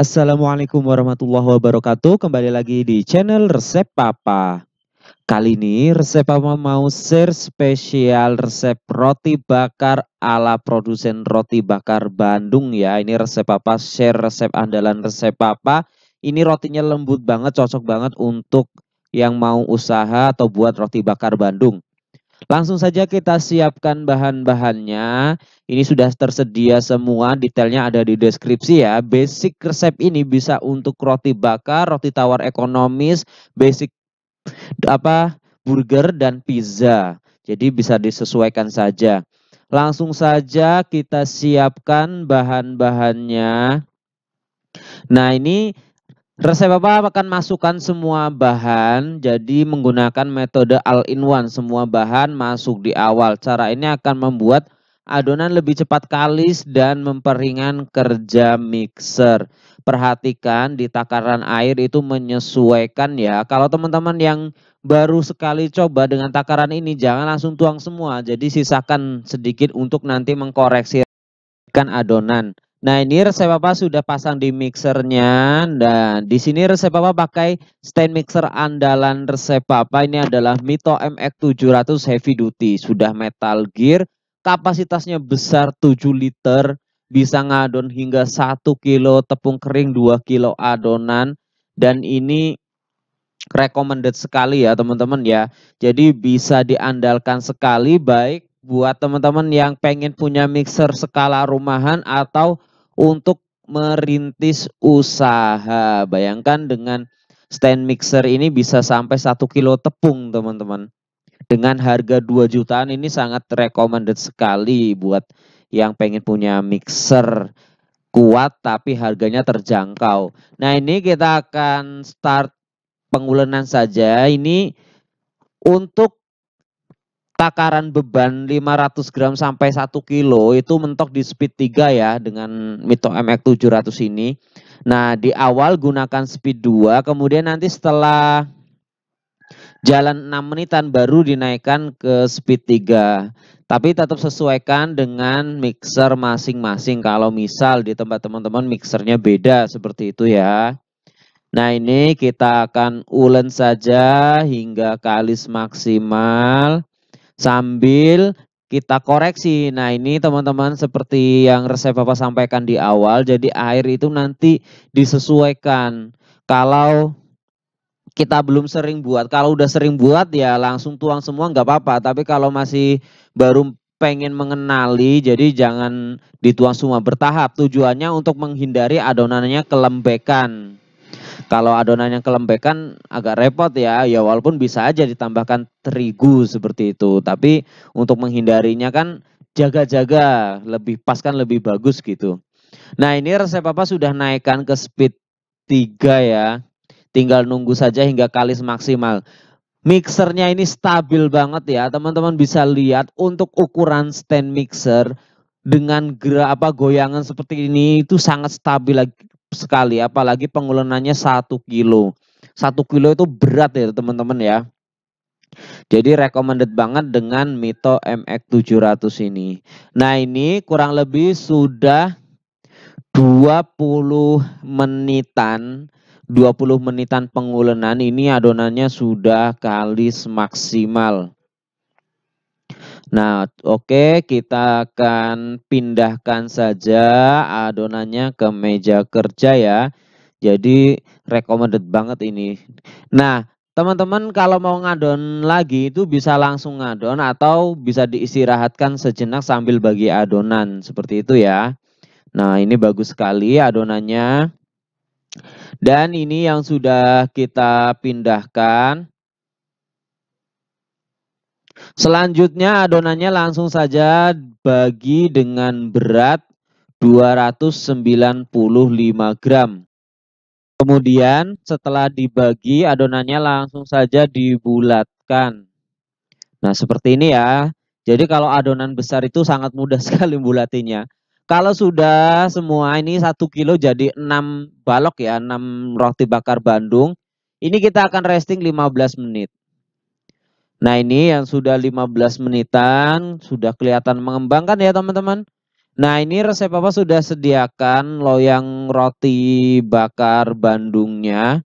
Assalamualaikum warahmatullahi wabarakatuh. Kembali lagi di channel Resep Papa. Kali ini Resep Papa mau share spesial resep roti bakar ala produsen roti bakar Bandung ya. Ini Resep Papa share resep andalan Resep Papa. Ini rotinya lembut banget, cocok banget untuk yang mau usaha atau buat roti bakar Bandung. Langsung saja kita siapkan bahan-bahannya. Ini sudah tersedia semua, detailnya ada di deskripsi ya. Basic resep ini bisa untuk roti bakar, roti tawar ekonomis, basic apa burger dan pizza. Jadi bisa disesuaikan saja. Langsung saja kita siapkan bahan-bahannya. Nah, ini Resep Bapak akan masukkan semua bahan, jadi menggunakan metode all-in-one. Semua bahan masuk di awal. Cara ini akan membuat adonan lebih cepat kalis dan memperingan kerja mixer. Perhatikan di takaran air itu menyesuaikan ya. Kalau teman-teman yang baru sekali coba dengan takaran ini, jangan langsung tuang semua. Jadi sisakan sedikit untuk nanti mengkoreksi adonan. Nah ini resep bapak sudah pasang di mixernya dan di sini resep bapak pakai stand mixer andalan resep bapak ini adalah Mito MX700 Heavy Duty sudah metal gear kapasitasnya besar 7 liter bisa ngadon hingga 1 kilo tepung kering 2 kilo adonan dan ini recommended sekali ya teman-teman ya jadi bisa diandalkan sekali baik buat teman-teman yang pengen punya mixer skala rumahan atau untuk merintis usaha. Bayangkan dengan stand mixer ini bisa sampai 1 kilo tepung, teman-teman. Dengan harga 2 jutaan ini sangat recommended sekali buat yang pengen punya mixer kuat tapi harganya terjangkau. Nah, ini kita akan start pengulenan saja. Ini untuk takaran beban 500 gram sampai 1 kilo itu mentok di speed 3 ya dengan Mito MX 700 ini. Nah, di awal gunakan speed 2, kemudian nanti setelah jalan 6 menitan baru dinaikkan ke speed 3. Tapi tetap sesuaikan dengan mixer masing-masing. Kalau misal di tempat teman-teman mixernya beda seperti itu ya. Nah ini kita akan ulen saja hingga kalis maksimal sambil kita koreksi. Nah ini teman-teman seperti yang resep Bapak sampaikan di awal, jadi air itu nanti disesuaikan. Kalau kita belum sering buat, kalau udah sering buat ya langsung tuang semua nggak apa-apa. Tapi kalau masih baru pengen mengenali, jadi jangan dituang semua bertahap. Tujuannya untuk menghindari adonannya kelembekan. Kalau adonan yang kelembekan agak repot ya, ya walaupun bisa aja ditambahkan terigu seperti itu. Tapi untuk menghindarinya kan jaga-jaga, lebih pas kan lebih bagus gitu. Nah ini resep papa sudah naikkan ke speed 3 ya. Tinggal nunggu saja hingga kalis maksimal. Mixernya ini stabil banget ya, teman-teman bisa lihat untuk ukuran stand mixer dengan gerak apa goyangan seperti ini itu sangat stabil lagi sekali, apalagi pengulenannya satu kilo. Satu kilo itu berat ya teman-teman ya. Jadi recommended banget dengan Mito MX700 ini. Nah ini kurang lebih sudah 20 menitan 20 menitan pengulenan ini adonannya sudah kalis maksimal. Nah, oke, okay, kita akan pindahkan saja adonannya ke meja kerja ya. Jadi, recommended banget ini. Nah, teman-teman kalau mau ngadon lagi itu bisa langsung ngadon atau bisa diistirahatkan sejenak sambil bagi adonan, seperti itu ya. Nah, ini bagus sekali adonannya. Dan ini yang sudah kita pindahkan. Selanjutnya adonannya langsung saja bagi dengan berat 295 gram. Kemudian setelah dibagi adonannya langsung saja dibulatkan. Nah seperti ini ya. Jadi kalau adonan besar itu sangat mudah sekali bulatinya. Kalau sudah semua ini 1 kilo jadi 6 balok ya, 6 roti bakar Bandung. Ini kita akan resting 15 menit. Nah ini yang sudah 15 menitan, sudah kelihatan mengembangkan ya teman-teman. Nah ini resep apa sudah sediakan loyang roti bakar Bandungnya.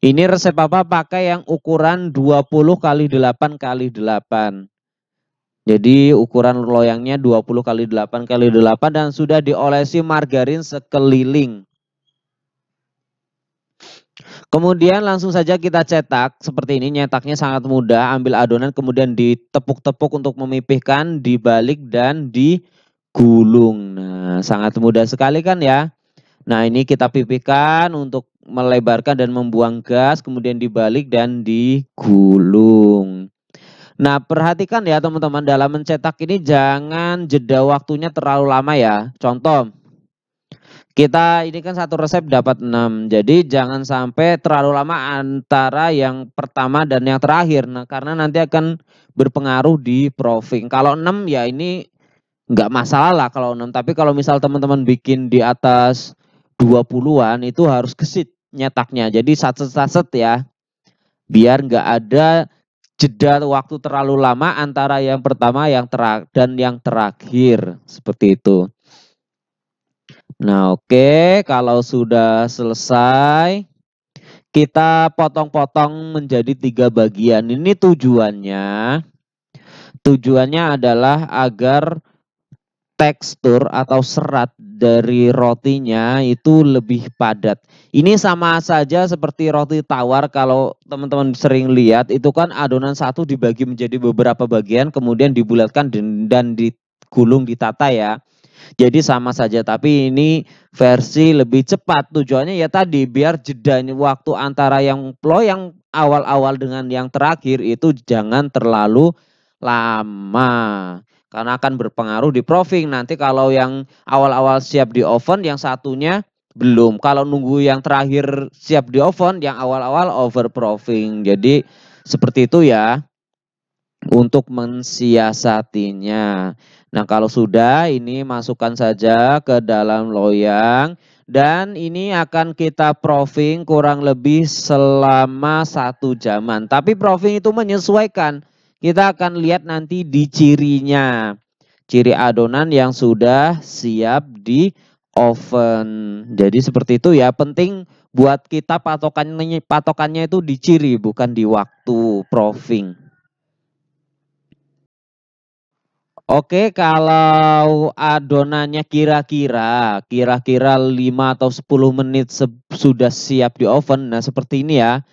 Ini resep apa pakai yang ukuran 20 kali 8 kali 8. Jadi ukuran loyangnya 20 kali 8 kali 8 dan sudah diolesi margarin sekeliling. Kemudian langsung saja kita cetak seperti ini, nyetaknya sangat mudah. Ambil adonan kemudian ditepuk-tepuk untuk memipihkan, dibalik dan digulung. Nah, sangat mudah sekali kan ya. Nah, ini kita pipihkan untuk melebarkan dan membuang gas, kemudian dibalik dan digulung. Nah, perhatikan ya teman-teman dalam mencetak ini jangan jeda waktunya terlalu lama ya. Contoh, kita ini kan satu resep dapat 6. Jadi jangan sampai terlalu lama antara yang pertama dan yang terakhir. Nah, karena nanti akan berpengaruh di proving. Kalau 6 ya ini nggak masalah lah kalau 6. Tapi kalau misal teman-teman bikin di atas 20-an itu harus gesit nyetaknya. Jadi saset-saset ya. Biar nggak ada jeda waktu terlalu lama antara yang pertama yang terak dan yang terakhir seperti itu. Nah, oke, okay. kalau sudah selesai kita potong-potong menjadi tiga bagian. Ini tujuannya tujuannya adalah agar tekstur atau serat dari rotinya itu lebih padat. Ini sama saja seperti roti tawar kalau teman-teman sering lihat itu kan adonan satu dibagi menjadi beberapa bagian kemudian dibulatkan dan digulung ditata ya. Jadi sama saja tapi ini versi lebih cepat tujuannya ya tadi biar jedanya waktu antara yang ploy yang awal-awal dengan yang terakhir itu jangan terlalu lama karena akan berpengaruh di proofing nanti kalau yang awal-awal siap di oven yang satunya belum kalau nunggu yang terakhir siap di oven yang awal-awal over proofing jadi seperti itu ya untuk mensiasatinya. Nah, kalau sudah ini masukkan saja ke dalam loyang dan ini akan kita proofing kurang lebih selama satu jaman. Tapi proofing itu menyesuaikan. Kita akan lihat nanti di cirinya. Ciri adonan yang sudah siap di oven. Jadi seperti itu ya. Penting buat kita patokannya patokannya itu di ciri bukan di waktu proofing. Oke, kalau adonannya kira-kira kira-kira 5 atau 10 menit se sudah siap di oven. Nah, seperti ini ya.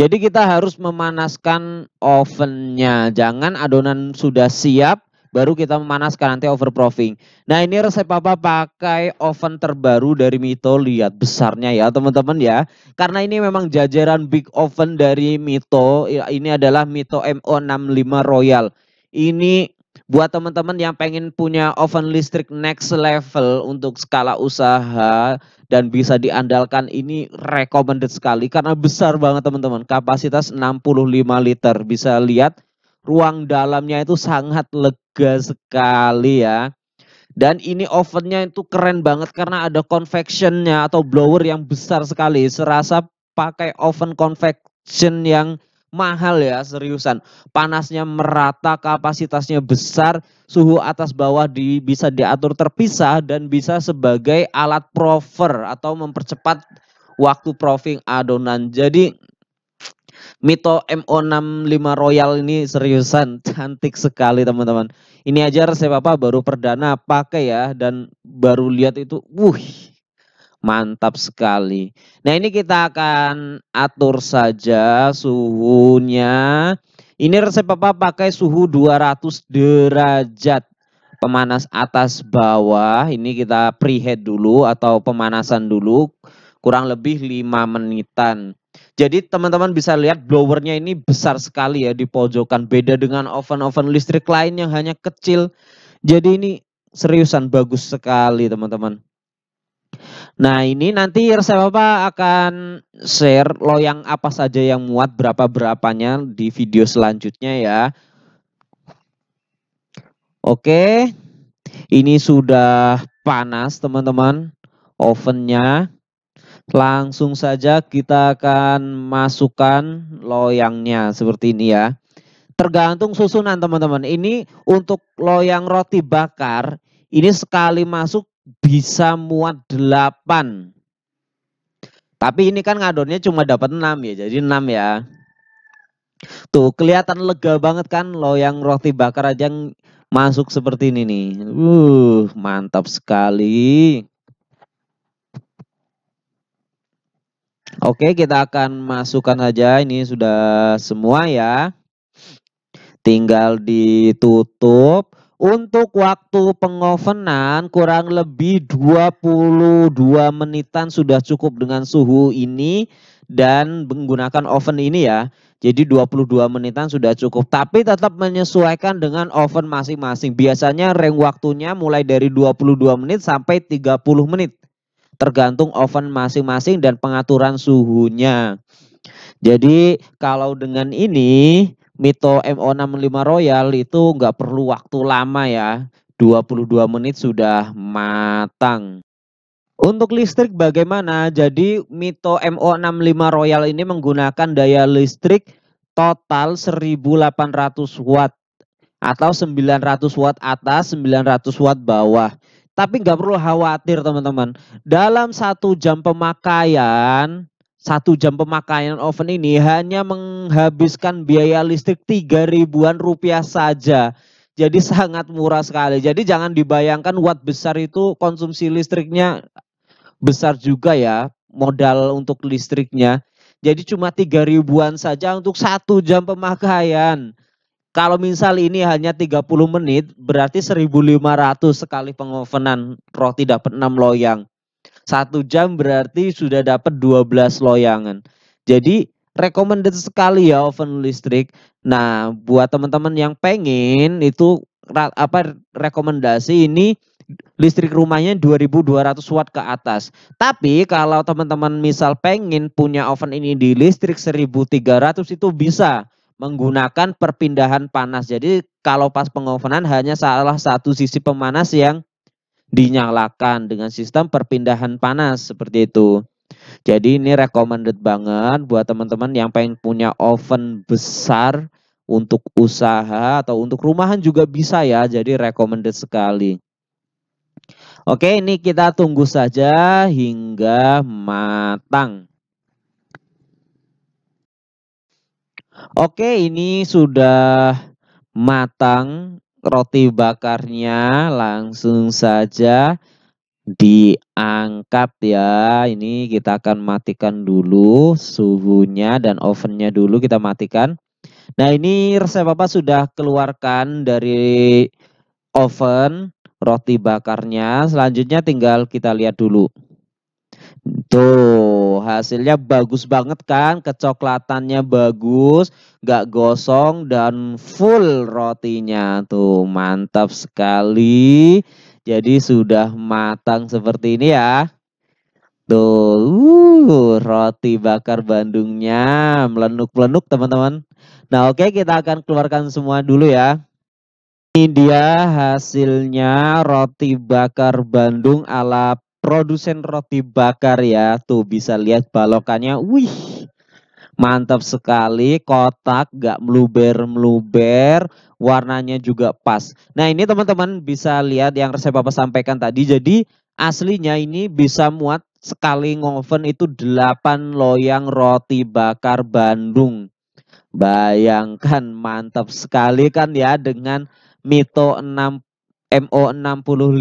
Jadi kita harus memanaskan ovennya. Jangan adonan sudah siap baru kita memanaskan nanti overproofing. Nah, ini resep apa pakai oven terbaru dari Mito. Lihat besarnya ya, teman-teman ya. Karena ini memang jajaran big oven dari Mito. Ini adalah Mito MO65 Royal. Ini buat teman-teman yang pengen punya oven listrik next level untuk skala usaha dan bisa diandalkan ini recommended sekali karena besar banget teman-teman. Kapasitas 65 liter. Bisa lihat ruang dalamnya itu sangat lega sekali ya. Dan ini ovennya itu keren banget karena ada convectionnya atau blower yang besar sekali. Serasa pakai oven convection yang mahal ya seriusan. Panasnya merata, kapasitasnya besar, suhu atas bawah di, bisa diatur terpisah dan bisa sebagai alat prover atau mempercepat waktu proving adonan. Jadi Mito MO65 Royal ini seriusan cantik sekali teman-teman. Ini aja resep apa baru perdana pakai ya dan baru lihat itu, wuh Mantap sekali. Nah ini kita akan atur saja suhunya. Ini resep papa pakai suhu 200 derajat. Pemanas atas bawah. Ini kita preheat dulu atau pemanasan dulu. Kurang lebih lima menitan. Jadi teman-teman bisa lihat blowernya ini besar sekali ya di pojokan. Beda dengan oven-oven listrik lain yang hanya kecil. Jadi ini seriusan bagus sekali teman-teman. Nah ini nanti resep Bapak akan share loyang apa saja yang muat berapa-berapanya di video selanjutnya ya. Oke, ini sudah panas teman-teman ovennya. Langsung saja kita akan masukkan loyangnya seperti ini ya. Tergantung susunan teman-teman. Ini untuk loyang roti bakar, ini sekali masuk bisa muat 8. Tapi ini kan ngadonnya cuma dapat 6 ya, jadi 6 ya. Tuh, kelihatan lega banget kan loyang roti bakar aja yang masuk seperti ini nih. Uh, mantap sekali. Oke, kita akan masukkan aja ini sudah semua ya. Tinggal ditutup. Untuk waktu pengovenan kurang lebih 22 menitan sudah cukup dengan suhu ini dan menggunakan oven ini ya. Jadi 22 menitan sudah cukup tapi tetap menyesuaikan dengan oven masing-masing. Biasanya range waktunya mulai dari 22 menit sampai 30 menit. Tergantung oven masing-masing dan pengaturan suhunya. Jadi kalau dengan ini Mito MO65 Royal itu nggak perlu waktu lama ya. 22 menit sudah matang. Untuk listrik bagaimana? Jadi Mito MO65 Royal ini menggunakan daya listrik total 1800 watt atau 900 watt atas, 900 watt bawah. Tapi nggak perlu khawatir teman-teman. Dalam satu jam pemakaian, satu jam pemakaian oven ini hanya menghabiskan biaya listrik tiga ribuan rupiah saja. Jadi sangat murah sekali. Jadi jangan dibayangkan watt besar itu konsumsi listriknya besar juga ya modal untuk listriknya. Jadi cuma tiga ribuan saja untuk satu jam pemakaian. Kalau misal ini hanya 30 menit berarti 1500 sekali pengovenan roti dapat 6 loyang. Satu jam berarti sudah dapat 12 loyangan. Jadi recommended sekali ya oven listrik. Nah, buat teman-teman yang pengen itu apa rekomendasi ini listrik rumahnya 2200 watt ke atas. Tapi kalau teman-teman misal pengen punya oven ini di listrik 1300 itu bisa menggunakan perpindahan panas. Jadi kalau pas pengovenan hanya salah satu sisi pemanas yang dinyalakan dengan sistem perpindahan panas seperti itu. Jadi ini recommended banget buat teman-teman yang pengen punya oven besar untuk usaha atau untuk rumahan juga bisa ya. Jadi recommended sekali. Oke, ini kita tunggu saja hingga matang. Oke, ini sudah matang roti bakarnya langsung saja diangkat ya. Ini kita akan matikan dulu suhunya dan ovennya dulu kita matikan. Nah ini resep Papa sudah keluarkan dari oven roti bakarnya. Selanjutnya tinggal kita lihat dulu. Tuh, hasilnya bagus banget kan? Kecoklatannya bagus, gak gosong dan full rotinya. Tuh, mantap sekali. Jadi sudah matang seperti ini ya. Tuh, uh, roti bakar Bandungnya melenuk-melenuk teman-teman. Nah oke okay, kita akan keluarkan semua dulu ya. Ini dia hasilnya roti bakar Bandung ala produsen roti bakar ya. Tuh bisa lihat balokannya. Wih, mantap sekali. Kotak gak meluber-meluber. Warnanya juga pas. Nah ini teman-teman bisa lihat yang resep Bapak sampaikan tadi. Jadi aslinya ini bisa muat sekali ngoven itu 8 loyang roti bakar Bandung. Bayangkan mantap sekali kan ya dengan Mito 6 MO 65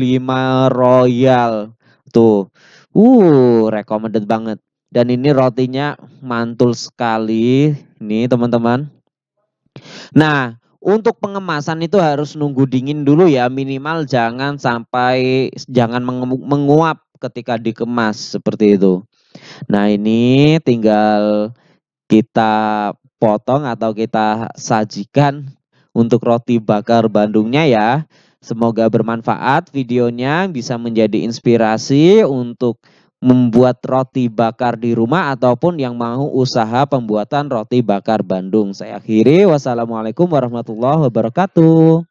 Royal gitu. Uh, recommended banget. Dan ini rotinya mantul sekali. Nih teman-teman. Nah, untuk pengemasan itu harus nunggu dingin dulu ya. Minimal jangan sampai jangan menguap ketika dikemas seperti itu. Nah, ini tinggal kita potong atau kita sajikan untuk roti bakar Bandungnya ya. Semoga bermanfaat videonya bisa menjadi inspirasi untuk membuat roti bakar di rumah ataupun yang mau usaha pembuatan roti bakar Bandung. Saya akhiri, wassalamualaikum warahmatullahi wabarakatuh.